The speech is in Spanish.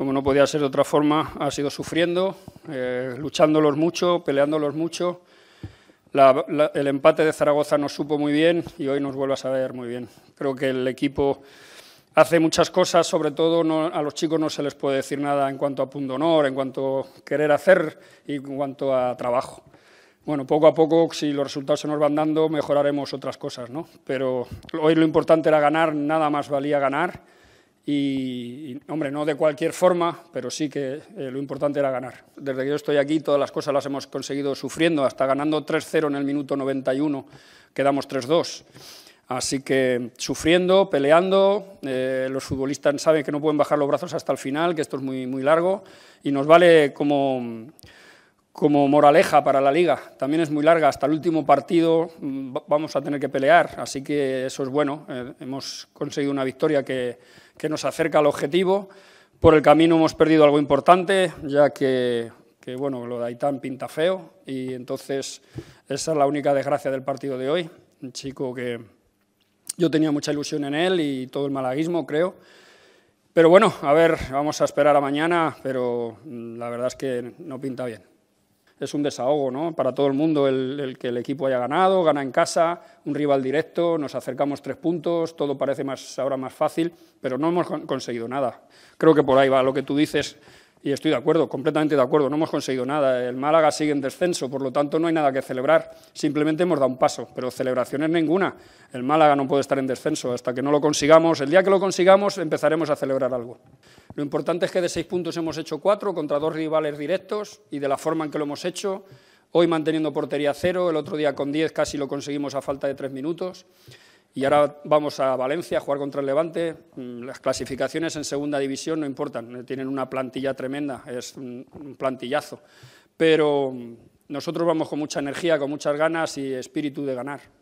como no podía ser de otra forma, ha sido sufriendo, eh, luchándolos mucho, peleándolos mucho. el empate de Zaragoza nos supo muy bien y hoy nos vuelve a saber muy bien. Creo que el equipo hace muchas cosas, sobre todo a los chicos no se les puede decir nada en cuanto a punto honor, en cuanto a querer hacer y en cuanto a trabajo. Bueno, poco a poco, si los resultados se nos van dando, mejoraremos otras cosas, ¿no? Pero hoy lo importante era ganar, nada más valía ganar y, hombre, no de cualquier forma, pero sí que eh, lo importante era ganar. Desde que yo estoy aquí, todas las cosas las hemos conseguido sufriendo, hasta ganando 3-0 en el minuto 91, quedamos 3-2. Así que sufriendo, peleando, eh, los futbolistas saben que no pueden bajar los brazos hasta el final, que esto es muy, muy largo, y nos vale como como moraleja para la liga. También es muy larga, hasta el último partido mm, vamos a tener que pelear, así que eso es bueno. Eh, hemos conseguido una victoria que, nos acerca al objetivo. Por el camino hemos perdido algo importante, ya que, bueno, lo de Aitán pinta feo y entonces esa es la única desgracia del partido de hoy. Un chico que yo tenía mucha ilusión en él y todo el malaguismo, creo. Pero bueno, a ver, vamos a esperar a mañana, pero mm, la verdad es que no pinta bien es un desahogo ¿no? para todo el mundo el, que el equipo haya ganado, gana en casa, un rival directo, nos acercamos tres puntos, todo parece más, ahora más fácil, pero no hemos conseguido nada. Creo que por ahí va lo que tú dices, y estoy de acuerdo, completamente de acuerdo, no hemos conseguido nada. El Málaga sigue en descenso, por lo tanto no hay nada que celebrar. Simplemente hemos dado un paso, pero celebraciones ninguna. El Málaga no puede estar en descenso hasta que no lo consigamos. El día que lo consigamos empezaremos a celebrar algo. Lo importante es que de seis puntos hemos hecho cuatro contra dos rivales directos y de la forma en que lo hemos hecho. Hoy manteniendo portería cero, el otro día con diez casi lo conseguimos a falta de tres minutos. Y ahora vamos a Valencia a jugar contra el Levante. Mm, las clasificaciones en segunda división no importan, eh, tienen una plantilla tremenda, es un, plantillazo. Pero mm, nosotros vamos con mucha energía, con muchas ganas y espíritu de ganar.